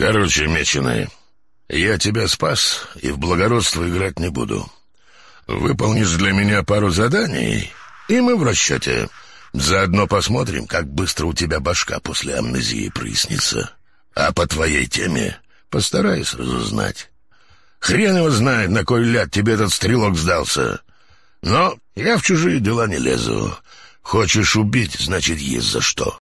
«Короче, меченые, я тебя спас и в благородство играть не буду. Выполнишь для меня пару заданий, и мы в расчете. Заодно посмотрим, как быстро у тебя башка после амнезии прояснится. А по твоей теме постараюсь разузнать. Хрен его знает, на кой ляд тебе этот стрелок сдался. Но я в чужие дела не лезу. Хочешь убить, значит, есть за что».